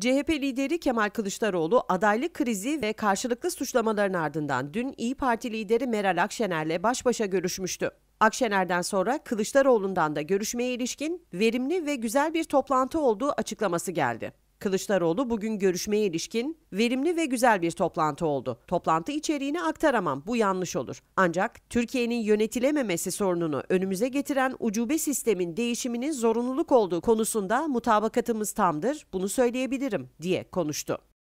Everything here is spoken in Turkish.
CHP lideri Kemal Kılıçdaroğlu adaylık krizi ve karşılıklı suçlamaların ardından dün İyi Parti lideri Meral Akşener'le baş başa görüşmüştü. Akşener'den sonra Kılıçdaroğlu'ndan da görüşmeye ilişkin verimli ve güzel bir toplantı olduğu açıklaması geldi. Kılıçdaroğlu bugün görüşmeye ilişkin verimli ve güzel bir toplantı oldu. Toplantı içeriğini aktaramam. Bu yanlış olur. Ancak Türkiye'nin yönetilememesi sorununu önümüze getiren ucube sistemin değişiminin zorunluluk olduğu konusunda mutabakatımız tamdır. Bunu söyleyebilirim diye konuştu.